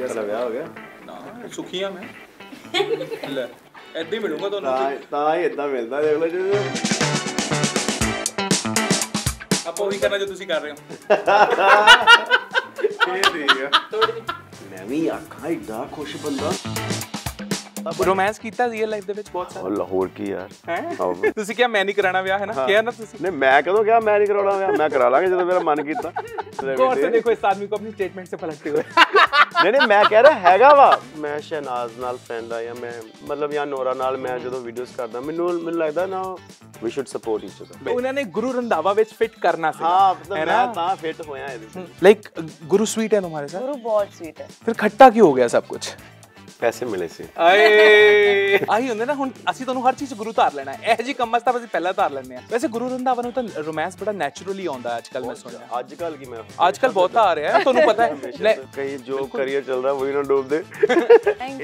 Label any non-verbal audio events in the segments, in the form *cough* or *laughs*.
ਲਗਿਆ ਹੋ ਗਿਆ ਨਾ ਸੁਖੀਆਂ ਮੈਂ ਲੈ ਐਦਾਂ ਹੀ ਮਿਲੂੰਗਾ ਤੁਹਾਨੂੰ ਤਾਂ ਤਾਂ ਹੀ ਐਦਾਂ ਮਿਲਦਾ ਦੇਖ ਲਓ ਜੀ ਆਪਾਂ ਉਹੀ ਕਰਨਾ ਜੋ ਤੁਸੀਂ ਕਰ ਰਹੇ ਹੋ ਇਹ ਠੀਕ ਆ ਮੈਂ ਵੀ ਆਖਾਂ ਇਦਾਂ ਖੁਸ਼ ਬੰਦਾ ਰੋਮਾਂਸ ਕੀਤਾ ਰੀਅਲ ਲਾਈਫ ਦੇ ਵਿੱਚ ਬਹੁਤ ਸਾਰਾ ਲਾਹੌਰ ਕੀ ਯਾਰ ਤੁਸੀਂ ਕਿਹਾ ਮੈਂ ਨਹੀਂ ਕਰਾਣਾ ਵਿਆਹ ਹੈ ਨਾ ਕਿਹਾ ਨਾ ਤੁਸੀਂ ਨਹੀਂ ਮੈਂ ਕਦੋਂ ਕਿਹਾ ਮੈਂ ਨਹੀਂ ਕਰਾਉਣਾ ਵਿਆਹ ਮੈਂ ਕਰਾ ਲਾਂਗੇ ਜਦੋਂ ਮੇਰਾ ਮਨ ਕੀਤਾ ਗੌਰ ਸੇ ਦੇਖੋ ਇਸ ਆਦਮੀ ਕੋ ਆਪਣੀ ਸਟੇਟਮੈਂਟ ਸੇ ਪਲਟते हुए ਨਹੀਂ ਨਹੀਂ ਮੈਂ ਕਹਿ ਰਿਹਾ ਹੈਗਾ ਵਾ ਮੈਂ ਸ਼ਹਿਨਾਜ਼ ਨਾਲ ਫਰੈਂਡ ਆ ਜਾਂ ਮੈਂ ਮਤਲਬ ਯਾ ਨੋਰਾ ਨਾਲ ਮੈਂ ਜਦੋਂ ਵੀਡੀਓਜ਼ ਕਰਦਾ ਮੈਨੂੰ ਮੈਨੂੰ ਲੱਗਦਾ ਨਾ ਵੀ ਸ਼ੁੱਡ ਸਪੋਰਟ ਈਚ ਅਦਰ ਉਹਨਾਂ ਨੇ ਗੁਰੂ ਰੰਧਾਵਾ ਵਿੱਚ ਫਿੱਟ ਕਰਨਾ ਸੀ ਹਾਂ ਮੈਂ ਤਾਂ ਫਿੱਟ ਹੋਇਆ ਇਹਦੇ ਵਿੱਚ ਲਾਈਕ ਗੁਰੂ ਸਵੀਟ ਹੈ ਤੁਹਾਡੇ ਸਾਥ ਗੁਰੂ ਬਹੁਤ ਸਵੀਟ ਹੈ ਫਿਰ ਖੱਟਾ ਕਿਉਂ ਹੋ ਗਿਆ ਸਭ ਕੁਝ ਪੈਸੇ ਮਿਲੇ ਸੀ ਆਏ ਆਹੀ ਹੁੰਦੇ ਨਾ ਹੁਣ ਅਸੀਂ ਤੁਹਾਨੂੰ ਹਰ ਚੀਜ਼ ਗੁਰੂ ਧਾਰ ਲੈਣਾ ਇਹ ਜੀ ਕੰਮਾਂ ਤਾਂ ਅਸੀਂ ਪਹਿਲਾਂ ਧਾਰ ਲੈਂਦੇ ਆ ਵੈਸੇ ਗੁਰੂ ਰੰਧਾਵਾ ਨੂੰ ਤਾਂ ਰੋਮਾਂਸ ਬੜਾ ਨੈਚੁਰਲੀ ਆਉਂਦਾ ਅੱਜ ਕੱਲ ਮੈਂ ਸੁਣਿਆ ਅੱਜ ਕੱਲ ਕੀ ਮੈਂ ਅੱਜ ਕੱਲ ਬਹੁਤ ਆ ਰਿਹਾ ਤੁਹਾਨੂੰ ਪਤਾ ਹੈ ਕਈ ਜੋ ਕਰੀਅਰ ਚੱਲ ਰਿਹਾ ਵਹੀ ਨਾ ਡੋਬ ਦੇ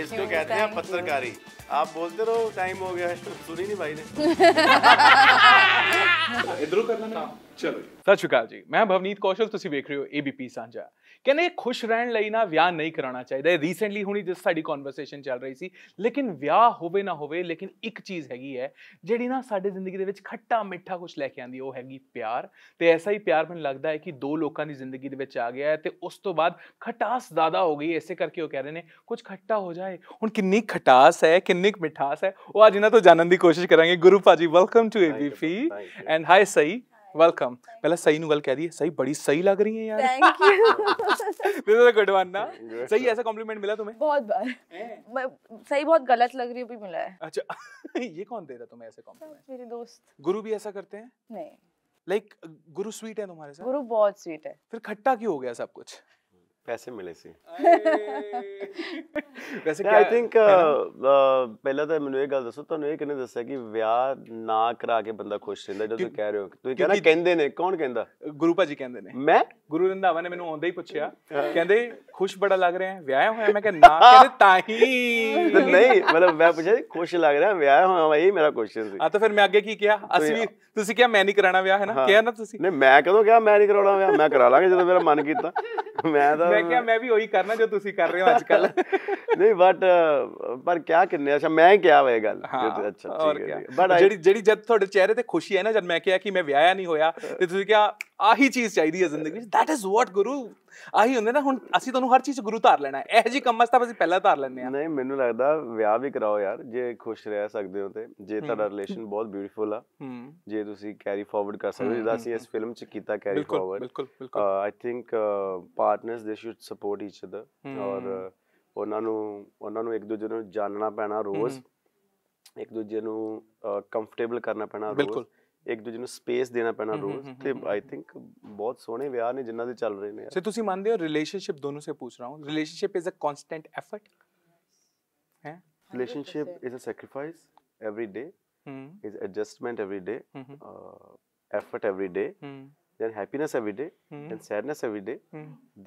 ਇਸ ਨੂੰ ਕਹਿੰਦੇ ਆ ਪੱਤਰਕਾਰੀ आप बोलते रहो टाइम हो गया है सुनी नहीं भाई ने इधरों करना ना चलो सत श्रीकाल जी मैं भवनीत कौशल ਤੁਸੀਂ ਵੇਖ ਰਹੇ ਹੋ ਏਬੀਪੀ ਸਾਂਝਾ ਕਹਿੰਦੇ ਖੁਸ਼ ਰਹਿਣ ਲਈ ਨਾ ਵਿਆਹ ਨਹੀਂ ਕਰਾਉਣਾ ਚਾਹੀਦਾ ਇਹ ਰੀਸੈਂਟਲੀ ਹੁਣੀ ਜਿਸ ਸਾਡੀ ਕਨਵਰਸੇਸ਼ਨ ਚੱਲ ਰਹੀ ਸੀ ਲੇਕਿਨ ਵਿਆਹ ਹੋਵੇ ਨਾ ਹੋਵੇ ਲੇਕਿਨ ਇੱਕ ਚੀਜ਼ ਹੈਗੀ ਹੈ ਜਿਹੜੀ ਨਾ ਸਾਡੇ ਜ਼ਿੰਦਗੀ ਦੇ ਵਿੱਚ ਖੱਟਾ ਮਿੱਠਾ ਕੁਝ ਲੈ ਕੇ ਆਂਦੀ ਉਹ ਹੈਗੀ ਪਿਆਰ ਤੇ ਐਸਾ ਹੀ ਪਿਆਰ ਮੈਨੂੰ ਲੱਗਦਾ ਹੈ ਕਿ ਦੋ ਲੋਕਾਂ ਦੀ ਜ਼ਿੰਦਗੀ ਦੇ ਵਿੱਚ ਆ ਗਿਆ ਹੈ ਤੇ ਉਸ ਤੋਂ ਬਾਅਦ ਖਟਾਸ ਜ਼ਿਆਦਾ ਹੋ ਗਈ ਐਸੇ ਕਰਕੇ ਉਹ ਕਹਿ ਰਹੇ ਨੇ ਕੁਝ ਖੱਟਾ ਹੋ ਜਾਏ ਹੁਣ ਕਿੰਨੀ ਖਟਾਸ ਹੈ ਕਿੰਨੀ ਮਿਠਾਸ ਹੈ ਉਹ ਅੱਜ ਇਹਨਾਂ ਤੋਂ ਜਾਣਨ ਦੀ ਕੋਸ਼ਿਸ਼ ਕਰਾਂਗੇ ਗੁਰੂ ਪਾਜੀ welcome to ABP and hi ਸਈ वेलकम पहले सही नु कह दिए सही बड़ी सही लग रही है यार thank you this is a good one ना सही ऐसा कॉम्प्लीमेंट मिला तुम्हें बहुत बार मैं सही बहुत गलत लग रही भी मिला है अच्छा *laughs* ये कौन दे रहा तुम्हें ऐसे कॉम्प्लीमेंट मेरे दोस्त गुरु भी ऐसा करते हैं नहीं लाइक like, गुरु स्वीट है तुम्हारे साथ गुरु बहुत स्वीट है फिर खट्टा क्यों हो गया सब कुछ ਪੈਸੇ ਮਿਲੇ ਸੀ ਵੈਸੇ ਕਿ ਆਈ ਥਿੰਕ ਪਹਿਲਾਂ ਤਾਂ ਮੈਨੂੰ ਇਹ ਗੱਲ ਦੱਸੋ ਤੁਹਾਨੂੰ ਇਹ ਕਿਹਨੇ ਦੱਸਿਆ ਕਿ ਵਿਆਹ ਨਾ ਕਰਾ ਕੇ ਬੰਦਾ ਖੁਸ਼ ਰਹਿੰਦਾ ਜਦੋਂ ਕਹਿ ਰਹੇ ਹੋ ਤੁਸੀਂ ਕਹਿੰਦਾ ਕਹਿੰਦੇ ਨੇ ਕੌਣ ਕਹਿੰਦਾ ਗੁਰੂ ਭਾਜੀ ਕਹਿੰਦੇ ਨੇ ਮੈਂ ਗੁਰੂ ਰੰਧਾਵਾ ਨੇ ਮੈਨੂੰ ਆਉਂਦਾ ਹੀ ਪੁੱਛਿਆ ਕਹਿੰਦੇ ਖੁਸ਼ ਬੜਾ ਲੱਗ ਰਿਹਾ ਹੈ ਵਿਆਹ ਹੋਇਆ ਮੈਂ ਕਿਹਾ ਨਾ ਕਹਿੰਦੇ ਤਾਂ ਹੀ ਨਹੀਂ ਮਤਲਬ ਮੈਂ ਪੁੱਛਿਆ ਖੁਸ਼ ਲੱਗ ਰਿਹਾ ਵਿਆਹ ਹੋਇਆ ਵਾ ਇਹ ਮੇਰਾ ਕੁਐਸਚਨ ਸੀ ਆ ਤਾਂ ਫਿਰ ਮੈਂ ਅੱਗੇ ਕੀ ਕਿਹਾ ਅਸੀਂ ਵੀ ਤੁਸੀਂ ਕਿਹਾ ਮੈਂ ਨਹੀਂ ਕਰਾਣਾ ਵਿਆਹ ਹੈ ਨਾ ਕਿਹਾ ਨਾ ਤੁਸੀਂ ਨਹੀਂ ਮੈਂ ਕਦੋਂ ਕਿਹਾ ਮੈਂ ਨਹੀਂ ਕਰਾਉਣਾ ਵਿਆਹ ਮੈਂ ਕਰਾ ਲਾਂਗੇ ਜਦੋਂ ਮੇਰਾ ਮਨ ਕੀਤਾ ਮੈਂ ਤਾਂ ਮੈਂ ਕਿਹਾ ਮੈਂ ਵੀ ਉਹੀ ਕਰਨਾ ਜੋ ਤੁਸੀਂ ਕਰ ਰਹੇ ਹੋ ਅੱਜ ਕੱਲ *laughs* ਨਹੀਂ ਬਟ ਪਰ ਕਿਆ ਕਿੰਨੇ ਅੱਛਾ ਮੈਂ ਹੀ ਕਿਹਾ ਵੇ ਗੱਲ ਅੱਛਾ ਠੀਕ ਹੈ ਬਟ ਜਿਹੜੀ ਜਿਹੜੀ ਜਦ ਤੁਹਾਡੇ ਚਿਹਰੇ ਤੇ ਖੁਸ਼ੀ ਹੈ ਨਾ ਜਦ ਮੈਂ ਕਿਹਾ ਕਿ ਮੈਂ ਵਿਆਹਿਆ ਨਹੀਂ ਹੋਇਆ ਤੇ ਤੁਸੀਂ ਕਿਹਾ ਆਹੀ ਚੀਜ਼ ਚਾਹੀਦੀ ਹੈ ਜ਼ਿੰਦਗੀ ਵਿੱਚ ਥੈਟ ਇਜ਼ ਵਾਟ ਗੁਰੂ ਆਹੀ ਹੁੰਦੇ ਨਾ ਹੁਣ ਅਸੀਂ ਤੁਹਾਨੂੰ ਹਰ ਚੀਜ਼ ਗੁਰੂ ਧਾਰ ਲੈਣਾ ਹੈ ਇਹ ਜੀ ਕੰਮਾਂ ਤਾਂ ਅਸੀਂ ਪਹਿਲਾਂ ਧਾਰ ਲੈਣੇ ਆ ਨਹੀਂ ਮੈਨੂੰ ਲੱਗਦਾ ਵਿਆਹ ਵੀ ਕਰਾਓ ਯਾਰ ਜੇ ਖੁਸ਼ ਰਹਿ ਸਕਦੇ ਹੋ ਤੇ ਜੇ ਤੁਹਾਡਾ ਰਿਲੇਸ਼ਨ ਬਹੁਤ ਬਿਊਟੀਫੁਲ ਆ ਜੇ ਤੁਸੀਂ ਕੈਰੀ ਫਾਰਵਰਡ ਕਰ ਸਕਦੇ ਹੋ ਜਿਦਾ ਅਸੀਂ ਇਸ ਫਿਲਮ ਚ ਕੀਤਾ ਕੈਰੀ ਫਾਰਵਰਡ ਬਿਲਕੁਲ ਬਿਲਕੁਲ ਆਈ ਥਿੰਕ ਪਾਰਟਨਰਸ ਦੇ ਸ਼ੁੱਡ ਸਪੋਰਟ ਈਚ ਅਦਰ ਔਰ ਉਹਨਾਂ ਨੂੰ ਉਹਨਾਂ ਨੂੰ ਇੱਕ ਦੂਜੇ ਨੂੰ ਜਾਣਨਾ ਪੈਣਾ ਰੋਜ਼ ਇੱਕ ਦੂਜੇ ਨੂੰ ਕੰਫਰਟੇਬਲ ਕਰਨਾ ਪੈਣਾ ਰੋਜ਼ ਬਿਲਕੁਲ ਇੱਕ ਦੂਜੇ ਨੂੰ ਸਪੇਸ ਦੇਣਾ ਪੈਣਾ ਰੋਜ਼ ਤੇ ਆਈ ਥਿੰਕ ਬਹੁਤ ਸੋਹਣੇ ਵਿਆਹ ਨੇ ਜਿਨ੍ਹਾਂ ਦੇ ਚੱਲ ਰਹੇ ਨੇ ਸੋ ਤੁਸੀਂ ਮੰਨਦੇ ਹੋ ਰਿਲੇਸ਼ਨਸ਼ਿਪ ਦੋਨੋਂ ਸੇ ਪੁੱਛ ਰਹਾ ਹੂੰ relationship is a constant effort ਹੈ relationship is a sacrifice every day mm. is adjustment every day, mm-hmm. uh, effort every day mm. then happiness every day mm. then sadness every day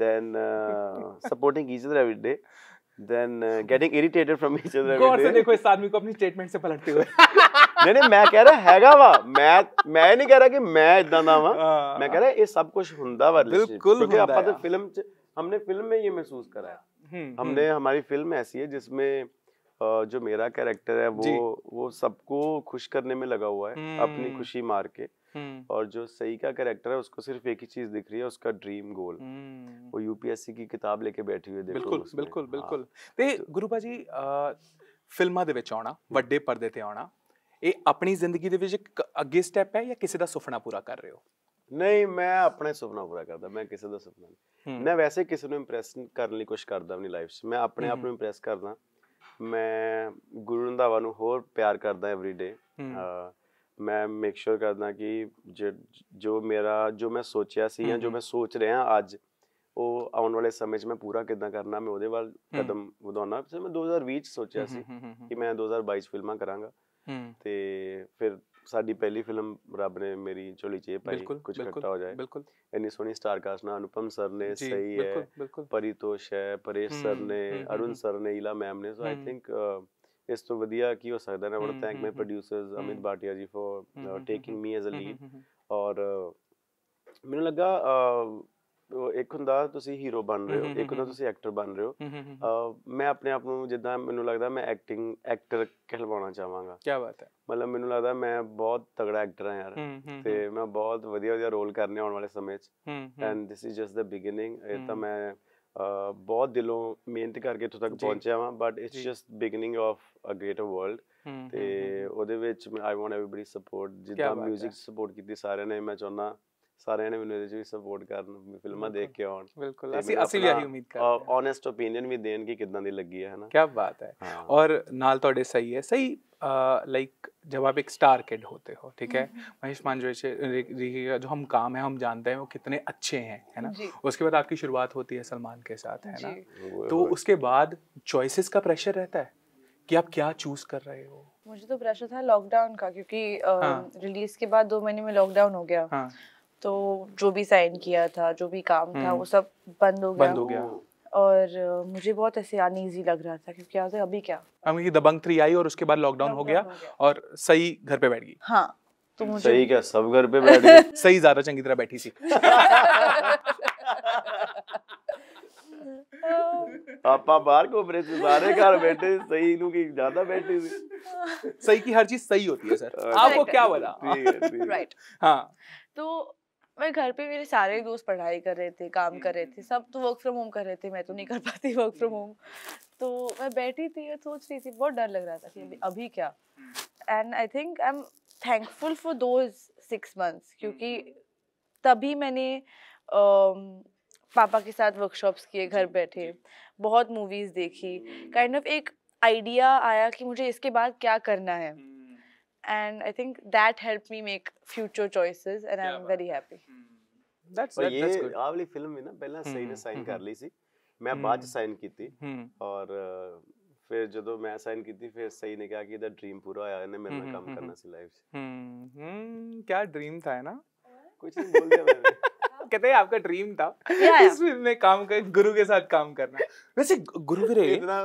then uh, supporting each other every day then uh, getting irritated from each other every God day. से देखो इस आदमी को अपनी statement से पलटते हुए ਨਹੀਂ ਨਹੀਂ ਮੈਂ ਕਹਿ ਰਿਹਾ ਹੈਗਾ ਵਾ ਮੈਂ ਮੈਂ ਨਹੀਂ ਕਹਿ ਰਿਹਾ ਕਿ ਮੈਂ ਇਦਾਂ ਦਾ ਵਾ ਮੈਂ ਕਹਿ ਰਿਹਾ ਇਹ ਸਭ ਕੁਝ ਹੁੰਦਾ ਵਾ ਬਿਲਕੁਲ क्योंकि ਆਪਾਂ ਤਾਂ ਫਿਲਮ ਚ हमने फिल्म में ये महसूस करा है हम्म, हमने हम्म। हमारी फिल्म ऐसी है जिसमें जो मेरा कैरेक्टर है वो वो सबको खुश करने में लगा हुआ है अपनी हम्म। खुशी मार के और जो सही का कैरेक्टर है उसको सिर्फ एक ही चीज दिख रही है उसका ड्रीम गोल वो यूपीएससी की किताब लेके बैठी हुई है बिल्कुल बिल्कुल हाँ। बिल्कुल तो तो ते ਗੁਰੂ जी फिल्मा ਦੇ ਵਿੱਚ ਆਉਣਾ ਵੱਡੇ ਪਰਦੇ ਤੇ ਆਉਣਾ ਇਹ ਆਪਣੀ ਜ਼ਿੰਦਗੀ ਦੇ ਵਿੱਚ ਅੱਗੇ ਸਟੈਪ ਹੈ ਜਾਂ ਕਿਸੇ ਦਾ ਸੁਪਨਾ ਪੂਰਾ ਕਰ ਰਹੇ ਹੋ ਨਹੀਂ ਮੈਂ ਆਪਣੇ ਸੁਪਨਾ ਪੂਰਾ ਕਰਦਾ ਮੈਂ ਕਿਸੇ ਦਾ ਸੁਪਨਾ ਨਹੀਂ ਮੈਂ ਵੈਸੇ ਕਿਸੇ ਨੂੰ ਇੰਪ੍ਰੈਸ ਕਰਨ ਲਈ ਕੁਝ ਕਰਦਾ ਆਪਣੀ ਲਾਈਫ 'ਚ ਮੈਂ ਆਪਣੇ ਆਪ ਨੂੰ ਇੰਪ੍ਰੈਸ ਕਰਦਾ ਮੈਂ ਗੁਰੂ ਰੰਧਾਵਾ ਨੂੰ ਹੋਰ ਪਿਆਰ ਕਰਦਾ ਐਵਰੀ ਡੇ ਮੈਂ ਮੇਕ ਸ਼ੋਰ ਕਰਦਾ ਕਿ ਜੋ ਮੇਰਾ ਜੋ ਮੈਂ ਸੋਚਿਆ ਸੀ ਜਾਂ ਜੋ ਮੈਂ ਸੋਚ ਰਿਹਾ ਅੱਜ ਉਹ ਆਉਣ ਵਾਲੇ ਸਮੇਂ 'ਚ ਮੈਂ ਪੂਰਾ ਕਿਦਾਂ ਕਰਨਾ ਮੈਂ ਉਹਦੇ ਵੱਲ ਕਦਮ ਵਧਾਉਣਾ ਮੈਂ 2020 'ਚ ਸੋਚਿਆ ਸੀ ਕਿ ਮੈਂ 2022 'ਚ ਫਿਲਮਾਂ ਕਰਾਂਗਾ ਤੇ ਫਿਰ ਸਾਡੀ ਪਹਿਲੀ ਫਿਲਮ ਰੱਬ ਨੇ ਮੇਰੀ ਝੋਲੀ 'ਚ ਪਾਈ ਕੁਝ ਘਟਾ ਹੋ ਜਾਏ ਬਿਲਕੁਲ ਇੰਨੀ ਸੋਹਣੀ ਸਟਾਰ ਕਾਸਟ ਨਾਲ ਅਨੁਪਮ ਸਰ ਨੇ ਸਹੀ ਹੈ ਪਰਿਤੋਸ਼ ਹੈ ਪਰੇਸ਼ ਸਰ ਨੇ ਅਰੁਣ ਸਰ ਨੇ ਇਲਾ ਮੈਮ ਨੇ ਸੋ ਆਈ ਥਿੰਕ ਇਸ ਤੋਂ ਵਧੀਆ ਕੀ ਹੋ ਸਕਦਾ ਨਾ ਬੜਾ ਥੈਂਕ ਮੈਂ producers Amit Bhatia ji for taking me as a lead ਔਰ ਮੈਨੂੰ ਲੱਗਾ ਇੱਕ ਹੁੰਦਾ ਤੁਸੀਂ ਹੀਰੋ ਬਣ ਰਹੇ ਹੋ ਇੱਕ ਹੁੰਦਾ ਤੁਸੀਂ ਐਕਟਰ ਬਣ ਰਹੇ ਹੋ ਮੈਂ ਆਪਣੇ ਆਪ ਨੂੰ ਜਿੱਦਾਂ ਮੈਨੂੰ ਲੱਗਦਾ ਮੈਂ ਐਕਟਿੰਗ ਐਕਟਰ ਕਹਿਲਵਾਉਣਾ ਚਾਹਾਂਗਾ ਕੀ ਬਾਤ ਹੈ ਮਤਲਬ ਮੈਨੂੰ ਲੱਗਦਾ ਮੈਂ ਬਹੁਤ ਤਗੜਾ ਐਕਟਰ ਆ ਯਾਰ ਤੇ ਮੈਂ ਬਹੁਤ ਵਧੀਆ ਵਧੀਆ ਰੋਲ ਕਰਨੇ ਆਉਣ ਵਾਲੇ ਸਮੇਂ 'ਚ and this is just the beginning ਇਹ ਤਾਂ ਮੈਂ ਬਹੁਤ ਦਿਲੋਂ ਮਿਹਨਤ ਕਰਕੇ ਇੱਥੋਂ ਤੱਕ ਪਹੁੰਚਿਆ ਹਾਂ but it's just beginning of a greater world ਤੇ ਉਹਦੇ ਵਿੱਚ ਆਈ ਵਾਂਟ ਐਵਰੀਬਾਡੀ ਸਪੋਰਟ ਜਿੱਦਾਂ 뮤직 ਸਪੋਰਟ ਕੀਤੀ ਸਾਰਿਆਂ ਨੇ ਮੈਂ ਚਾਹੁੰਦਾ ਸਾਰਿਆਂ ਨੇ ਮੈਨੂੰ ਇਹਦੇ ਸਪੋਰਟ ਕਰਨ ਫਿਲਮਾਂ ਦੇਖ ਕੇ ਆਉਣ ਬਿਲਕੁਲ ਅਸੀਂ ਅਸੀਂ ਵੀ ਆਹੀ ਉਮੀਦ ਕਰਦੇ ਹਾਂ ਓਨੈਸਟ ਓਪੀਨੀਅਨ ਵੀ ਦੇਣ ਕਿ ਕਿਦਾਂ ਦੀ ਲੱਗੀ ਹੈ ਹਨਾ ਕੀ ਬਾਤ ਹੈ ਔਰ ਨਾਲ ਤੁਹਾਡੇ ਸਹੀ ਹੈ ਸਹੀ लाइक जब आप एक स्टार किड होते हो ठीक है महेश मांजरेजी का जो हम काम है हम जानते हैं वो कितने अच्छे हैं है ना उसके बाद आपकी शुरुआत होती है सलमान के साथ है ना तो उसके बाद चॉइसेस का प्रेशर रहता है कि आप क्या चूज कर रहे हो मुझे तो प्रेशर था लॉकडाउन का क्योंकि रिलीज हाँ। के बाद दो महीने में लॉकडाउन हो गया हाँ। तो जो भी साइन किया था जो भी काम था हम्म। वो सब बंद हो गया बंद हो गया और मुझे बहुत ऐसे अनईजी लग रहा था क्योंकि आज अभी क्या अभी की दबंग थ्री आई और उसके बाद लॉकडाउन हो, गया और सही घर पे बैठ गई हाँ तो मुझे सही क्या सब घर पे बैठ *laughs* गई सही ज्यादा चंगी तरह बैठी सी पापा बाहर को अपने सारे घर बैठे सही नू की ज्यादा बैठी थी सही की हर चीज सही होती है सर अच्छा। आपको क्या बोला राइट हां तो मैं घर पे मेरे सारे हम्म। दोस्त पढ़ाई कर रहे थे काम कर रहे थे हम्म। सब तो वर्क फ्रॉम होम कर रहे थे मैं तो नहीं कर हम्म। पाती वर्क फ्रॉम होम तो मैं बैठी थी और सोच रही थी बहुत डर लग रहा था कि अभी अभी क्या and I think I am thankful for those six months क्योंकि तभी मैंने पापा के साथ वर्कशॉप्स किए घर बैठे बहुत मूवीज़ देखी काइंड kind ऑफ of एक आइडिया आया कि मुझे इसके बाद क्या करना है and I think that helped me make future choices, and yeah, I'm very very happy. ਪਹਿਲਾਂ ਸਹੀ ਨੇ ਸਾਈਨ ਕਰ ਲਈ ਸੀ ਮੈਂ ਬਾਅਦ ਚ ਸਾਈਨ ਕੀਤੀ ਔਰ ਫਿਰ ਜਦੋਂ ਮੈਂ ਸਾਈਨ ਕੀਤੀ ਫਿਰ ਸਹੀ ਨੇ ਕਿਹਾ ਕਿ ਇਹਦਾ ਡ੍ਰੀਮ ਪੂਰਾ ਹੋਇਆ ਇਹਨੇ ਮੇਰੇ ਨਾਲ ਕੰਮ ਕਰਨਾ ਸੀ ਲਾਈਫ 'ਚ ਹੂੰ ਹੂੰ ਕੀ ਡ੍ਰੀਮ ਥਾ ਹੈ ਨਾ कहते हैं आपका ड्रीम था इस फिल्म में काम कर गुरु के साथ काम करना वैसे गुरु के इतना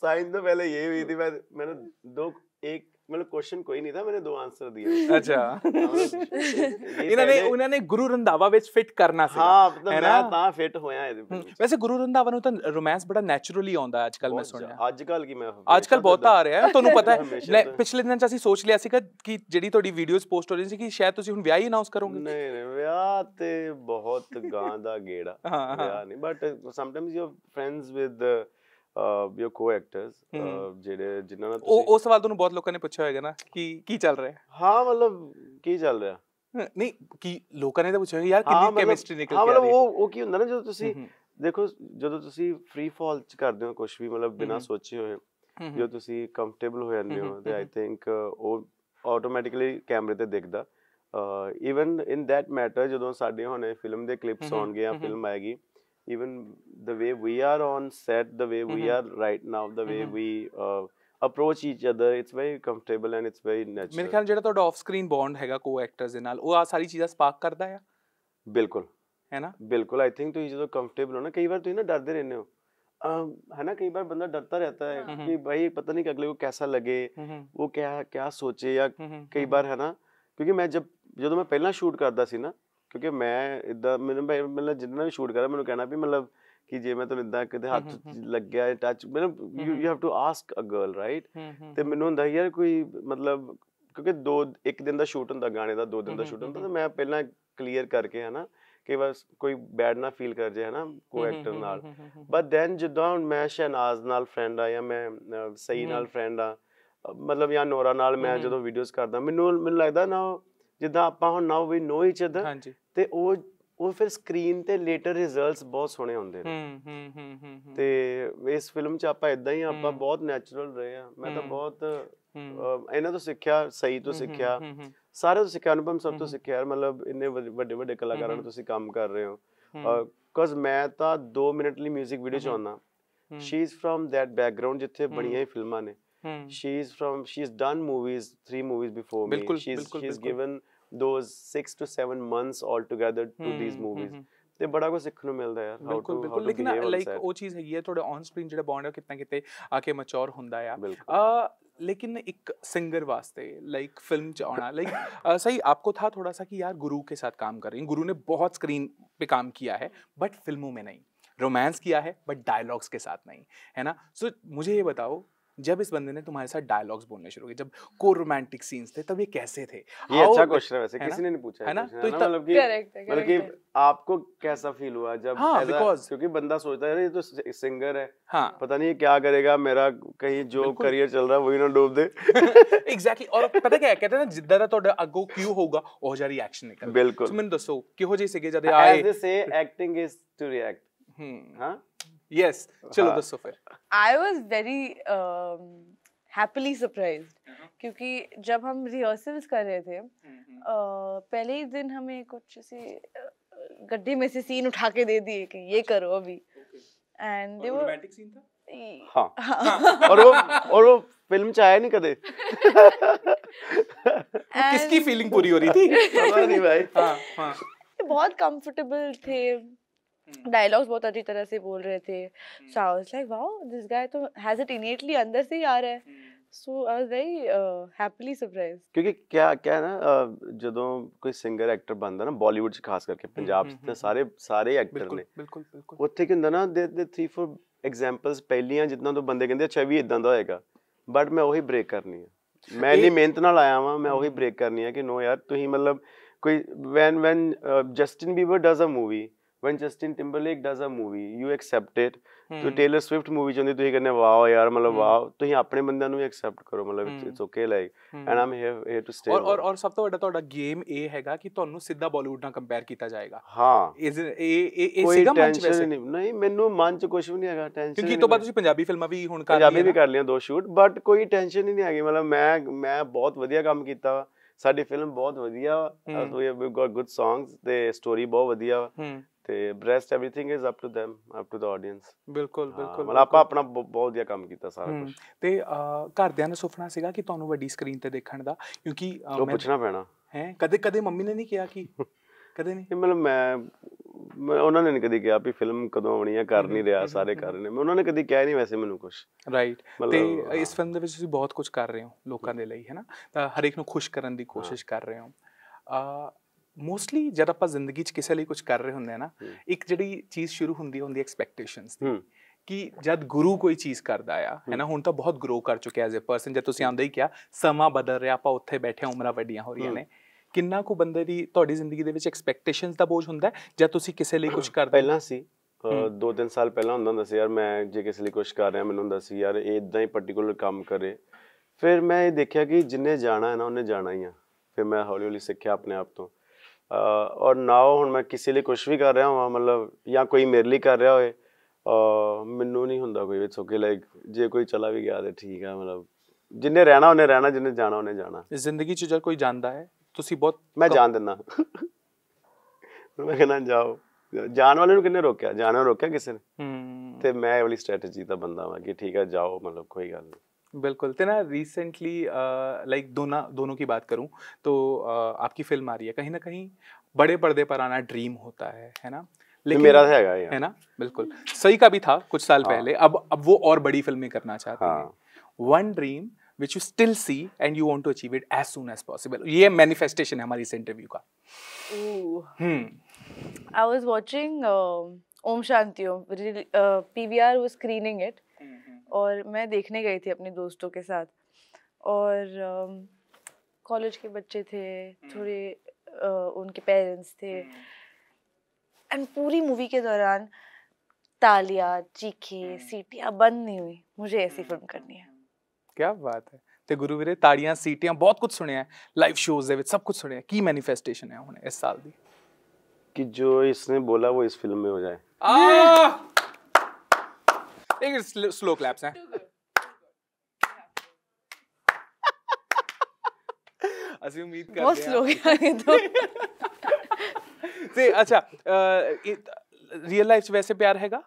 साइन तो पहले ये हुई थी मैं मैंने दो एक मतलब ਕੁਐਸਚਨ ਕੋਈ ਨਹੀਂ ਥਾ ਮੈਨੇ ਦੋ ਆਨਸਰ दिए ਅੱਛਾ ਇਹਨਾਂ ਨੇ ਉਹਨਾਂ ਨੇ ਗੁਰੂ ਰੰਧਾਵਾ ਵਿੱਚ ਫਿੱਟ ਕਰਨਾ ਸੀ ਹਾਂ ਮੈਂ ਤਾਂ ਫਿੱਟ ਹੋਇਆ ਇਹਦੇ ਵਿੱਚ ਵੈਸੇ ਗੁਰੂ ਰੰਧਾਵਾ ਨੂੰ ਤਾਂ ਰੋਮਾਂਸ ਬੜਾ ਨੈਚੁਰਲੀ ਆਉਂਦਾ ਅੱਜ ਕੱਲ ਮੈਂ ਸੁਣਿਆ ਅੱਜ ਕੱਲ ਕੀ ਮੈਂ ਅੱਜ ਕੱਲ ਬਹੁਤਾ ਆ ਰਿਹਾ ਤੁਹਾਨੂੰ ਪਤਾ ਹੈ *laughs* ਪਿਛਲੇ ਦਿਨ ਚ ਅਸੀਂ ਸੋਚ ਲਿਆ ਸੀ ਕਿ ਜਿਹੜੀ ਤੁਹਾਡੀ ਵੀਡੀਓਜ਼ ਪੋਸਟ ਹੋ ਰਹੀ ਸੀ ਕਿ ਸ਼ਾਇਦ ਤੁਸੀਂ ਹੁਣ ਵਿਆਹ ਹੀ ਅਨਾਉਂਸ ਕਰੋਗੇ ਨਹੀਂ ਨਹੀਂ ਵਿਆਹ ਤੇ ਬਹੁਤ ਗਾਂ ਦਾ ਗੇੜਾ ਵਿਆਹ ਨਹੀਂ but sometimes your friends with your co-actors ਜਿਹੜੇ ਜਿਨ੍ਹਾਂ ਨਾਲ ਤੁਸੀਂ ਉਹ ਸਵਾਲ ਤੁਹਾਨੂੰ ਬਹੁਤ ਲੋਕਾਂ ਨੇ ਪੁੱਛਿਆ ਹੋਏਗਾ ਨਾ ਕਿ ਕੀ ਚੱਲ ਰਿਹਾ ਹਾਂ ਮਤਲਬ ਕੀ ਚੱਲ ਰਿਹਾ ਨਹੀਂ ਕੀ ਲੋਕਾਂ ਨੇ ਤਾਂ ਪੁੱਛਿਆ ਯਾਰ ਕਿੰਨੀ ਕੈਮਿਸਟਰੀ ਨਿਕਲ ਕੇ ਆ ਰਹੀ ਹੈ ਹਾਂ ਮਤਲਬ ਉਹ ਉਹ ਕੀ ਹੁੰਦਾ ਨਾ ਜਦੋਂ ਤੁਸੀਂ ਦੇਖੋ ਜਦੋਂ ਤੁਸੀਂ ਫ੍ਰੀ ਫਾਲ ਚ ਕਰਦੇ ਹੋ ਕੁਝ ਵੀ ਮਤਲਬ ਬਿਨਾ ਸੋਚੇ ਹੋਏ ਜੋ ਤੁਸੀਂ ਕੰਫਰਟੇਬਲ ਹੋ ਜਾਂਦੇ ਹੋ ਤੇ ਆਈ ਥਿੰਕ ਉਹ ਆਟੋਮੈਟਿਕਲੀ ਕੈਮਰੇ ਤੇ ਦਿਖਦਾ ਇਵਨ ਇਨ ਥੈਟ ਮੈਟਰ ਜਦੋਂ ਸਾਡੇ ਹੁਣੇ ਫਿਲਮ ਦੇ ਕਲਿੱਪਸ ਆਉਣਗੇ ਜਾਂ ਫਿਲਮ ਆਏਗੀ even the way we are on set, the way mm -hmm. we are right now, the way mm -hmm. we uh, approach each other, it's very comfortable and it's very natural. mere khayal jehda toda off screen bond ਹੈਗਾ ਕੋ actors ਦੇ ਨਾਲ ਉਹ ਆ ਸਾਰੀ ਚੀਜ਼ਾਂ spark ਕਰਦਾ ਆ ਬਿਲਕੁਲ ਹੈ ਨਾ ਬਿਲਕੁਲ ਆਈ ਥਿੰਕ ਤੁਸੀਂ ਜਦੋਂ ਕੰਫਰਟੇਬਲ ਹੋ ਨਾ ਕਈ ਵਾਰ ਤੁਸੀਂ ਨਾ ਡਰਦੇ ਰਹਿੰਦੇ ਹੋ है ना कई बार बंदा डरता रहता है कि भाई पता नहीं कि अगले को कैसा लगे वो क्या क्या सोचे या कई बार है ना क्योंकि मैं जब ਜਦੋਂ ਮੈਂ ਪਹਿਲਾਂ ਸ਼ੂਟ ਕਰਦਾ ਸੀ ਨਾ ਕਿਉਂਕਿ ਮੈਂ ਇਦਾਂ ਮੈਨੂੰ ਭਾਈ ਮਤਲਬ ਜਿੰਨਾ ਵੀ ਸ਼ੂਟ ਕਰਾਂ ਮੈਨੂੰ ਕਹਿਣਾ ਵੀ ਮਤਲਬ ਕਿ ਜੇ ਮੈਂ ਤੁਹਾਨੂੰ ਇਦਾਂ ਕਿਤੇ ਹੱਥ ਲੱਗਿਆ ਟੱਚ ਮੈਨੂੰ you have to ask a girl right ਤੇ ਮੈਨੂੰ ਹੁੰਦਾ ਯਾਰ ਕੋਈ ਮਤਲਬ ਕਿਉਂਕਿ ਦੋ ਇੱਕ ਦਿਨ ਦਾ ਸ਼ੂਟ ਹੁੰਦਾ ਗਾਣੇ ਦਾ ਦੋ ਦਿਨ ਦਾ ਸ਼ੂਟ ਹੁੰਦਾ ਤਾਂ ਮੈਂ ਪਹਿਲਾਂ ਕਲੀਅਰ ਕਰਕੇ ਹਨਾ ਕਿ ਬਸ ਕੋਈ ਬੈਡ ਨਾ ਫੀਲ ਕਰ ਜਾਏ ਹਨਾ ਕੋ ਐਕਟਰ ਨਾਲ ਬਟ ਦੈਨ ਜਦੋਂ ਮੈਂ ਸ਼ਹਿਨਾਜ਼ ਨਾਲ ਫਰੈਂਡ ਆ ਜਾਂ ਮੈਂ ਸਈ ਨਾਲ ਫਰੈਂਡ ਆ ਮਤਲਬ ਯਾ ਨੋਰਾ ਨਾਲ ਮੈਂ ਜਦੋਂ ਵੀਡੀਓਜ਼ ਕਰਦਾ ਮੈਨੂੰ ਮੈਨੂੰ ਲੱਗਦਾ ਨਾ ਜਿੱਦਾਂ ਆਪਾਂ ਹੁਣ ਨਾਓ ਵੀ ਨੋ ਈਚ ਅਦਰ ਤੇ ਉਹ ਉਹ ਫਿਰ ਸਕਰੀਨ ਤੇ ਲੇਟਰ ਰਿਜ਼ਲਟਸ ਬਹੁਤ ਸੋਹਣੇ ਹੁੰਦੇ ਨੇ ਹੂੰ ਹੂੰ ਹੂੰ ਤੇ ਇਸ ਫਿਲਮ 'ਚ ਆਪਾਂ ਇਦਾਂ ਹੀ ਆਪਾਂ ਬਹੁਤ ਨੇਚਰਲ ਰਹੇ ਆ ਮੈਂ ਤਾਂ ਬਹੁਤ ਇਹਨਾਂ ਤੋਂ ਸਿੱਖਿਆ ਸਹੀ ਤੋਂ ਸਿੱਖਿਆ ਸਾਰੇ ਤੋਂ ਸਿੱਖਿਆ ਅਨੁਭਵ ਸਭ ਤੋਂ ਸਿੱਖਿਆ ਮਤਲਬ ਇੰਨੇ ਵੱਡੇ ਵੱਡੇ ਕਲਾਕਾਰਾਂ ਨਾਲ ਤੁਸੀਂ ਕੰਮ ਕਰ ਰਹੇ ਹੋ ਕਜ਼ ਮੈਂ ਤਾਂ 2 ਮਿੰਟ ਲਈ 뮤직 ਵੀਡੀਓ ਚ ਆਉਣਾ she is from that background ਜਿੱਥੇ ਬਣੀਆਂ ਹੀ ਫਿਲਮਾਂ ਨੇ she is from she is done movies 3 movies before me she is given those six to seven months altogether to hmm, these movies. Hmm, ਤੇ ਬੜਾ ਕੁਝ ਸਿੱਖਣ ਨੂੰ ਮਿਲਦਾ ਯਾਰ ਬਿਲਕੁਲ ਬਿਲਕੁਲ ਲੇਕਿਨ ਲਾਈਕ ਉਹ ਚੀਜ਼ ਹੈਗੀ ਹੈ ਤੁਹਾਡੇ ਔਨ ਸਕਰੀਨ ਜਿਹੜਾ ਬੌਂਡ ਹੈ ਕਿੰਨਾ ਕਿਤੇ ਆ ਕੇ ਮੈਚੁਰ ਹੁੰਦਾ ਆ लेकिन एक सिंगर वास्ते लाइक फिल्म च आना लाइक सही आपको था थोड़ा सा कि यार गुरु के साथ काम कर रही हैं गुरु ने बहुत स्क्रीन पे काम किया है बट फिल्मों में नहीं रोमांस किया है बट डायलॉग्स के साथ नहीं है ना सो so, मुझे ये बताओ जब इस बंदे ने तुम्हारे साथ डायलॉग्स बोलने शुरू किए जब को रोमांटिक सीन्स थे तब ये कैसे थे ये अच्छा क्वेश्चन है वैसे किसी ने नहीं पूछा है ना तो मतलब कि मतलब कि आपको कैसा फील हुआ जब हाँ, because, क्योंकि बंदा सोचता है ये तो सिंगर है हाँ, पता नहीं ये क्या करेगा मेरा कहीं जो करियर चल रहा है वही ना डूब दे एग्जैक्टली *laughs* और पता क्या कहते हैं ना जिद्दा तो अगो क्यों होगा ओ जा रिएक्शन निकल बिल्कुल तुम दसो ਕਿਹੋ ਜਿਹੇ ਸੀਗੇ ਜਦ ਆਏ as they say acting is to react hmm हां यस हाँ। i was very um, happily surprised uh -huh. kyunki jab hum rehearsals kar rahe the uh, पहले ही दिन हमें कुछ ऐसे गड्ढे में से सीन उठा के दे दिए कि ये करो अभी एंड दे वर सीन था हाँ।, हाँ, हाँ. और वो और वो फिल्म चाहे नहीं कदे *laughs* किसकी फीलिंग पूरी हो रही थी *laughs* नहीं भाई हाँ, हाँ. बहुत कंफर्टेबल थे हम्म। डायलॉग्स बहुत अच्छी तरह से बोल रहे थे so like wow this guy तो हैज इट इनेटली अंदर से ही आ रहा है so I was very happily surprise क्योंकि क्या क्या है ना uh, जदों कोई सिंगर एक्टर बनता ना बॉलीवुड से खास करके हम्म, पंजाब हम्म, से सारे सारे एक्टर ने बिल्कुल बिल्कुल ओथे के ना दे दे 3 फॉर एग्जांपल्स पहलियां जितना तो बंदे कहंदे अच्छा भी इदां दा होएगा बट मैं वही ब्रेक करनी है मैं नहीं मेहनत ਨਾਲ आया हुआ मैं वही ब्रेक करनी है कि नो यार तू ही मतलब कोई when when Justin Bieber does a movie when Justin Timberlake does a movie you accept it ਤੇ ਟੇਲਰ ਸਵਿਫਟ ਮੂਵੀ ਚੋਂ ਤੁਸੀਂ ਕਹਿੰਦੇ ਵਾਓ ਯਾਰ ਮਤਲਬ ਵਾਓ ਤੁਸੀਂ ਆਪਣੇ ਬੰਦਿਆਂ ਨੂੰ ਵੀ ਐਕਸੈਪਟ ਕਰੋ ਮਤਲਬ it's okay like and I'm here here to stay ਔਰ ਔਰ ਸਭ ਤੋਂ ਵੱਡਾ ਤੁਹਾਡਾ ਗੇਮ ਇਹ ਹੈਗਾ ਕਿ ਤੁਹਾਨੂੰ ਸਿੱਧਾ ਬਾਲੀਵੁੱਡ ਨਾਲ ਕੰਪੇਅਰ ਕੀਤਾ ਜਾਏਗਾ ਹਾਂ ਇਹ ਇਹ ਇਹ ਸਿੱਧਾ ਮਨ ਚ ਵੈਸੇ ਨਹੀਂ ਮੈਨੂੰ ਮਨ ਚ ਕੁਝ ਵੀ ਨਹੀਂ ਹੈਗਾ ਟੈਨਸ਼ਨ ਕਿਉਂਕਿ ਤੋਂ ਬਾਅਦ ਤੁਸੀਂ ਪੰਜਾਬੀ ਫਿਲਮਾਂ ਵੀ ਹੁਣ ਕਰ ਪੰਜਾਬੀ ਵੀ ਕਰ ਲਿਆ ਦੋ ਸ਼ੂਟ ਬਟ ਕੋਈ ਟੈਨਸ਼ਨ ਹੀ ਨਹੀਂ ਹੈਗੀ ਮਤਲਬ ਮੈਂ ਮੈਂ ਬਹੁਤ ਵਧੀਆ ਕੰਮ ਕੀਤਾ ਸਾਡੀ ਫਿਲਮ ਬਹੁਤ ਵਧੀਆ we have got good songs ਤੇ ਸਟੋਰੀ ਬਹੁਤ ਵਧੀਆ ਤੇ rest everything is up to them up to the audience ਬਿਲਕੁਲ ਬਿਲਕੁਲ ਮਤਲਬ ਆਪਾਂ ਆਪਣਾ ਬਹੁਤ ਵਧੀਆ ਕੰਮ ਕੀਤਾ ਸਾਰਾ ਕੁਝ ਤੇ ਘਰਦਿਆਂ ਦਾ ਸੁਪਨਾ ਸੀਗਾ ਕਿ ਤੁਹਾਨੂੰ ਵੱਡੀ ਸਕਰੀਨ ਤੇ ਦੇਖਣ ਦਾ ਕਿਉਂਕਿ ਮੈਂ ਪੁੱਛਣਾ ਪੈਣਾ ਹੈ ਕਦੇ ਕਦੇ ਮੰਮੀ ਨੇ ਨਹੀਂ ਕਿਹਾ ਕਿ ਕਦੇ ਨਹੀਂ ਮਤਲਬ ਮੈਂ ਮੈਂ ਉਹਨਾਂ ਨੇ ਨਹੀਂ ਕਦੀ ਕਿਹਾ ਵੀ ਫਿਲਮ ਕਦੋਂ ਆਉਣੀ ਹੈ ਕਰ ਨਹੀਂ ਰਿਹਾ ਸਾਰੇ ਕਰ ਰਹੇ ਨੇ ਮੈਂ ਉਹਨਾਂ ਨੇ ਕਦੀ ਕਿਹਾ ਨਹੀਂ ਵੈਸੇ ਮੈਨੂੰ ਕੁਝ ਰਾਈਟ ਤੇ ਇਸ ਫਿਲਮ ਦੇ ਵਿੱਚ ਤੁਸੀਂ ਬਹੁਤ ਕੁਝ ਕਰ ਰਹੇ ਹੋ ਲੋਕਾਂ ਦੇ ਲਈ ਹੈ ਨਾ ਤਾਂ ਹਰੇਕ ਨੂੰ ਖੁਸ਼ ਕਰਨ ਦੀ ਕੋਸ਼ਿਸ਼ ਕਰ ਰਹੇ ਹੋ ਆ ਮੋਸਟਲੀ ਜਦ ਆਪਾਂ ਜ਼ਿੰਦਗੀ 'ਚ ਕਿਸੇ ਲਈ ਕੁਝ ਕਰ ਰਹੇ ਹੁੰਦੇ ਆ ਨਾ ਇੱਕ ਜਿਹੜੀ ਚੀਜ਼ ਸ਼ੁਰੂ ਹੁੰਦੀ ਹੁੰਦੀ ਐਕਸਪੈਕਟੇਸ਼ਨਸ ਦੀ ਕਿ ਜਦ ਗੁਰੂ ਕੋਈ ਚੀਜ਼ ਕਰਦਾ ਆ ਹੈ ਨਾ ਹੁਣ ਤਾਂ ਬਹੁਤ ਗਰੋ ਕਰ ਚੁੱਕਿਆ ਐਜ਼ ਅ ਪਰਸਨ ਜਦ ਤੁਸੀਂ ਆਉਂਦੇ ਹੀ ਕਿਹਾ ਸਮਾਂ ਬਦਲ ਰਿਹਾ ਆਪਾਂ ਉੱਥੇ ਬੈਠੇ ਉਮਰਾਂ ਵੱਡੀਆਂ ਹੋ ਰਹੀਆਂ ਨੇ ਕਿੰਨਾ ਕੁ ਬੰਦੇ ਦੀ ਤੁਹਾਡੀ ਜ਼ਿੰਦਗੀ ਦੇ ਵਿੱਚ ਐਕਸਪੈਕਟੇਸ਼ਨਸ ਦਾ ਬੋਝ ਹੁੰਦਾ ਜਦ ਤੁਸੀਂ ਕਿਸੇ ਲਈ ਕੁਝ ਕਰਦੇ ਪਹਿਲਾਂ ਸੀ ਦੋ ਤਿੰਨ ਸਾਲ ਪਹਿਲਾਂ ਹੁੰਦਾ ਹੁੰਦਾ ਸੀ ਯਾਰ ਮੈਂ ਜੇ ਕਿਸੇ ਲਈ ਕੁਝ ਕਰ ਰਿਹਾ ਮੈਨੂੰ ਹੁੰਦਾ ਸੀ ਯਾਰ ਇਹ ਇਦਾਂ ਹੀ ਪਾਰਟਿਕੂਲਰ ਕੰਮ ਕਰੇ ਫਿਰ ਮੈਂ ਇਹ ਦੇਖਿਆ ਕਿ ਜਿੰਨੇ ਜਾਣਾ ਹੈ ਨਾ ਉਹਨੇ ਜਾਣਾ ਹੀ ਆ ਫਿਰ ਮੈਂ ਹੌਲੀ ਹੌਲੀ ਸਿੱਖਿਆ ਆਪਣੇ ਆਪ ਤੋਂ ਔਰ ਨਾਓ ਹੁਣ ਮੈਂ ਕਿਸੇ ਲਈ ਕੁਝ ਵੀ ਕਰ ਰਿਹਾ ਹਾਂ ਮਤਲਬ ਜਾਂ ਕੋਈ ਮੇਰੇ ਲਈ ਕਰ ਰਿਹਾ ਹੋਵੇ ਮੈਨੂੰ ਨਹੀਂ ਹੁੰਦਾ ਕੋਈ ਵਿੱਚ ਓਕੇ ਲਾਈਕ ਜੇ ਕੋਈ ਚਲਾ ਵੀ ਗਿਆ ਤੇ ਠੀਕ ਹੈ ਮਤਲਬ ਜਿੰਨੇ ਰਹਿਣਾ ਉਹਨੇ ਰਹਿਣਾ ਜਿੰਨੇ ਜਾਣਾ ਉਹਨੇ ਜਾਣਾ ਇਸ ਜ਼ਿੰਦਗੀ 'ਚ ਜਦ ਕੋਈ ਜਾਂਦਾ ਹੈ ਤੁਸੀਂ ਬਹੁਤ ਮੈਂ ਜਾਣ ਦਿੰਦਾ ਮੈਂ ਕਹਿੰਦਾ ਜਾਓ ਜਾਣ ਵਾਲੇ ਨੂੰ ਕਿੰਨੇ ਰੋਕਿਆ ਜਾਣਾ ਰੋਕਿਆ ਕਿਸੇ ਨੇ ਤੇ ਮੈਂ ਇਹ ਵਾਲੀ ਸਟ੍ਰੈਟਜੀ ਦਾ ਬੰਦਾ ਹਾਂ ਕਿ ਠੀਕ ਹੈ ਜਾਓ ਮਤਲਬ ਕੋਈ ਗੱਲ ਨਹੀਂ बिल्कुल तो ना रिसेंटली लाइक दोना दोनों की बात करूं तो uh, आपकी फिल्म आ रही है कहीं ना कहीं बड़े पर्दे पर आना ड्रीम होता है है ना लेकिन मेरा तो है है ना बिल्कुल सही का भी था कुछ साल हाँ. पहले अब अब वो और बड़ी फिल्में करना चाहते हैं one dream which you still see and you want to achieve it as soon as possible ये मैनिफेस्टेशन है हमारी इस इंटरव्यू का I was watching Om Shanti Om P V R was screening it और मैं देखने गई थी अपने दोस्तों के साथ और कॉलेज के बच्चे थे थोड़े हम्म। उनके पेरेंट्स थे हम्म। एंड पूरी मूवी के दौरान तालियां चीखे हम्म। सीटियां बंद नहीं हुई मुझे ऐसी फिल्म करनी है क्या बात है ਤੇ गुरु ਵੀਰੇ ਤਾੜੀਆਂ बहुत कुछ सुने ਸੁਣਿਆ ਲਾਈਵ ਸ਼ੋਜ਼ ਦੇ ਵਿੱਚ ਸਭ ਕੁਝ ਸੁਣਿਆ ਕੀ ਮੈਨੀਫੈਸਟੇਸ਼ਨ ਹੈ ਹੁਣ ਇਸ ਸਾਲ ਦੀ ਕਿ ਜੋ ਇਸਨੇ ਬੋਲਾ ਉਹ ਇਸ ਫਿਲਮ ਮੇ ਹੋ ਜਾਏ ਆ think it's sl- slow हाँ। *laughs* उम्मीद कर बहुत स्लो तो *laughs* से अच्छा रियल लाइफ से वैसे प्यार हैगा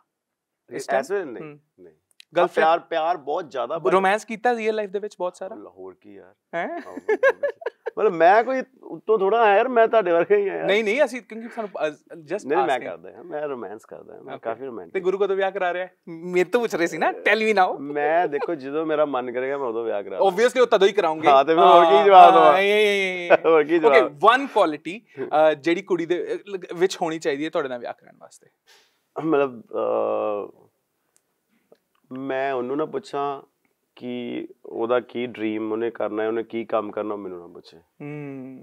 ऐसे नहीं हम्म। नहीं प्यार प्यार बहुत ज्यादा रोमांस कीता रियल लाइफ ਦੇ ਵਿੱਚ ਬਹੁਤ ਸਾਰਾ ਲਾਹੌਰ ਕੀ ਯਾਰ ਹੈ ਮਤਲਬ ਮੈਂ ਕੋਈ ਉੱਤੋਂ ਥੋੜਾ ਆਇਆ ਯਾਰ ਮੈਂ ਤੁਹਾਡੇ ਵਰਗਾ ਹੀ ਆਇਆ ਨਹੀਂ ਨਹੀਂ ਅਸੀਂ ਕਿਉਂਕਿ ਸਾਨੂੰ ਜਸਟ ਨਹੀਂ ਮੈਂ ਕਰਦਾ ਹਾਂ ਮੈਂ ਰੋਮਾਂਸ ਕਰਦਾ ਹਾਂ ਮੈਂ ਕਾਫੀ ਰੋਮਾਂਟਿਕ ਤੇ ਗੁਰੂ ਕਦੋਂ ਵਿਆਹ ਕਰਾ ਰਿਹਾ ਮੇਰੇ ਤੋਂ ਪੁੱਛ ਰਹੇ ਸੀ ਨਾ ਟੈਲ ਮੀ ਨਾਓ ਮੈਂ ਦੇਖੋ ਜਦੋਂ ਮੇਰਾ ਮਨ ਕਰੇਗਾ ਮੈਂ ਉਦੋਂ ਵਿਆਹ ਕਰਾ ਆਬਵੀਅਸਲੀ ਉਹ ਤਦੋਂ ਹੀ ਕਰਾਉਂਗੇ ਹਾਂ ਤੇ ਮੈਂ ਹੋਰ ਕੀ ਜਵਾਬ ਦਵਾਂ ਹੋਰ ਕੀ ਜਵਾਬ ਓਕੇ ਵਨ ਕੁਆਲਿਟੀ ਜਿਹੜੀ ਕੁੜੀ ਦੇ ਵਿੱਚ ਹੋਣੀ ਚਾਹੀਦੀ ਹੈ ਤੁਹਾਡੇ ਨਾਲ ਵਿਆਹ ਕਰਨ ਵਾਸਤੇ ਮਤਲਬ ਮੈਂ ਉਹਨੂੰ ਨਾ ਪੁੱਛਾਂ ਕਿ ਉਹਦਾ ਕੀ ਡ੍ਰੀਮ ਉਹਨੇ ਕਰਨਾ ਹੈ ਉਹਨੇ ਕੀ ਕੰਮ ਕਰਨਾ ਮੈਨੂੰ ਨਾ ਪੁੱਛੇ ਹਮ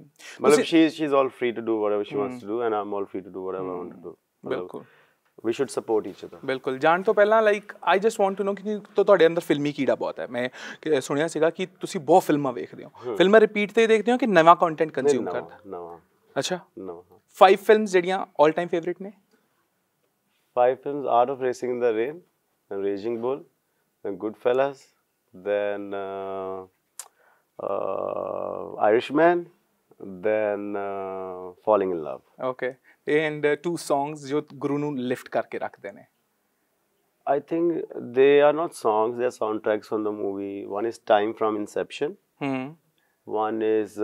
ਮਤਲਬ she she is all free to do whatever she wants to do and I'm all free to do whatever I want to do ਬਿਲਕੁਲ we should support each other ਬਿਲਕੁਲ ਜਾਣ ਤੋਂ ਪਹਿਲਾਂ like I just want to know ਕਿ ਤੋ ਤੁਹਾਡੇ ਅੰਦਰ ਫਿਲਮੀ ਕੀੜਾ ਬਹੁਤ ਹੈ ਮੈਂ ਸੁਣਿਆ ਸੀਗਾ ਕਿ ਤੁਸੀਂ ਬਹੁਤ ਫਿਲਮਾਂ ਵੇਖਦੇ ਹੋ ਫਿਲਮਾਂ ਰਿਪੀਟ ਤੇ ਦੇਖਦੇ ਹੋ ਕਿ ਨਵਾਂ ਕੰਟੈਂਟ ਕੰਜ਼ਿਊਮ ਕਰਦਾ ਨਵਾਂ ਅੱਛਾ ਨਵਾਂ ਫਾਈਵ ਫਿਲਮਸ ਜਿਹੜੀਆਂ 올 ਟਾਈਮ ਫੇਵਰਿਟ ਨੇ five films Art of Racing in the Rain Raging Bull the Goodfellas then uh, uh, Irishman, then uh, Falling in Love. Okay. And two songs जो गुरु lift lift करके रखते I think they are not songs; they are soundtracks from the movie. One is Time from Inception. -hmm. One is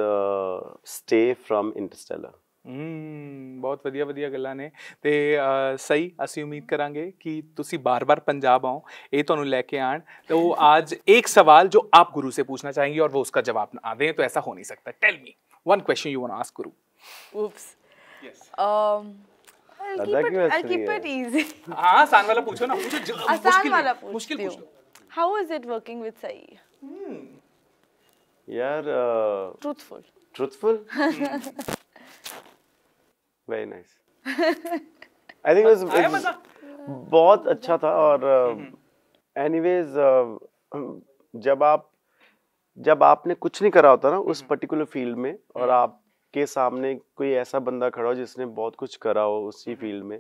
Stay from Interstellar. ਹੂੰ ਬਹੁਤ ਵਧੀਆ ਵਧੀਆ ਗੱਲਾਂ ਨੇ ਤੇ ਸਹੀ ਅਸੀਂ ਉਮੀਦ ਕਰਾਂਗੇ ਕਿ ਤੁਸੀਂ ਬਾਰ-ਬਾਰ ਪੰਜਾਬ ਆਓ ਇਹ ਤੁਹਾਨੂੰ ਲੈ ਕੇ ਆਣ तो आज एक सवाल जो आप गुरु से पूछना चाहेंगे और वो उसका जवाब ना दें तो ऐसा हो नहीं सकता tell me one question you want ask गुरु oops yes um I'll keep it, I'll keep it easy हाँ आसान वाला पूछो ना पूछो आसान वाला पूछो मुश्किल पूछो how is it working with Sai hmm. यार uh, truthful truthful very nice I think बहुत अच्छा था और एनीवेज mm-hmm. uh, uh, जब आप जब आपने कुछ नहीं करा होता ना उस पर्टिकुलर mm-hmm. फील्ड में और mm-hmm. आपके सामने कोई ऐसा बंदा खड़ा हो जिसने बहुत कुछ करा हो उसी फील्ड में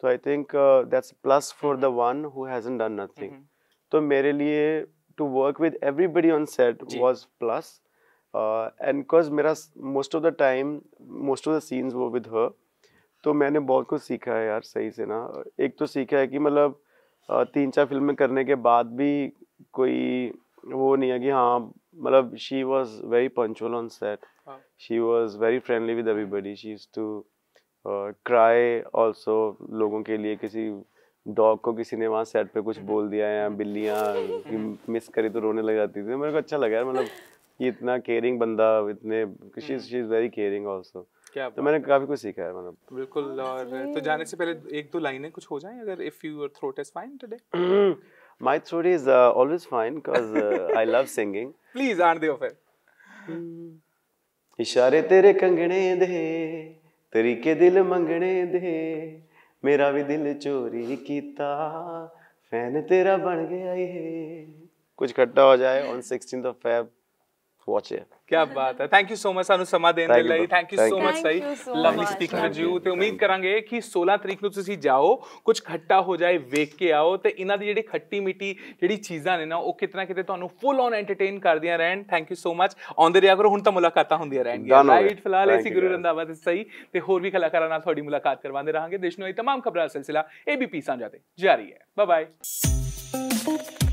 तो I think that's plus for the one who hasn't done nothing तो मेरे लिए to work with everybody on set was plus and because मेरा most of the time most of the scenes वो विद हर तो मैंने बहुत कुछ सीखा है यार सही से ना एक तो सीखा है कि मतलब तीन चार फिल्में करने के बाद भी कोई वो नहीं है कि हाँ मतलब she was very punctual on set she was very friendly with everybody she is to cry also लोगों के लिए किसी डॉग को किसी ने वहाँ सेट पे कुछ *laughs* बोल दिया या बिल्लियाँ मिस करी तो रोने लग जाती थी मेरे को अच्छा लगा यार मतलब ये इतना केयरिंग बंदा इतने she is very caring also क्या तो मैंने काफी कुछ सीखा है मतलब बिल्कुल हाँ, और तो जाने से पहले एक दो लाइनें कुछ हो जाएं अगर if your throat is fine today my throat is always fine cuz I love singing please on the offer *laughs* इशारे तेरे कंगने दे तरीके दिल मंगने दे मेरा भी दिल चोरी कीता फैन तेरा बन गया ये कुछ खट्टा हो जाए on 16th of Feb watch it. क्या बात है थैंक यू सो मच सानू समा देने ਲਈ ਥੈਂਕ ਯੂ ਸੋ ਮਚ ਸਹੀ ਲਵਲੀ ਸਪੀਕਿੰਗ ਵਿਦ ਯੂ ਤੇ ਉਮੀਦ ਕਰਾਂਗੇ ਕਿ 16 ਤਰੀਕ ਨੂੰ ਤੁਸੀਂ ਜਾਓ ਕੁਝ ਖੱਟਾ ਹੋ ਜਾਏ ਵੇਖ ਕੇ ਆਓ ਤੇ ਇਹਨਾਂ ਦੀ ਜਿਹੜੀ ਖੱਟੀ ਮਿੱਟੀ ਜਿਹੜੀ ਚੀਜ਼ਾਂ ਨੇ ਨਾ ਉਹ ਕਿਤਨਾ ਕਿਤੇ ਤੁਹਾਨੂੰ ਫੁੱਲ ਔਨ ਐਂਟਰਟੇਨ ਕਰਦੀਆਂ ਰਹਿਣ ਥੈਂਕ ਯੂ ਸੋ ਮਚ ਆਉਂਦੇ ਰਿਹਾ ਕਰੋ ਹੁਣ ਤਾਂ ਮੁਲਾਕਾਤਾਂ ਹੁੰਦੀਆਂ ਰਹਿਣਗੀਆਂ ਰਾਈਟ ਫਿਲਹਾਲ ਅਸੀਂ ਗੁਰੂ ਰੰਧਾਵਾ ਤੇ ਸਹੀ ਤੇ ਹੋਰ ਵੀ ਕਲਾਕਾਰਾਂ ਨਾਲ ਤੁਹਾਡੀ ਮੁਲਾਕਾਤ ਕਰਵਾਉਂਦੇ ਰਹਾਂਗੇ ਦੇਸ਼ ਨੂੰ ਇਹ तमाम ਖਬਰਾਂ ਸਿਲਸਿਲਾ ਏਬੀਪੀ ਸਾਂਝਾ ਤੇ ਜਾਰੀ ਹੈ ਬਾਏ ਬਾਏ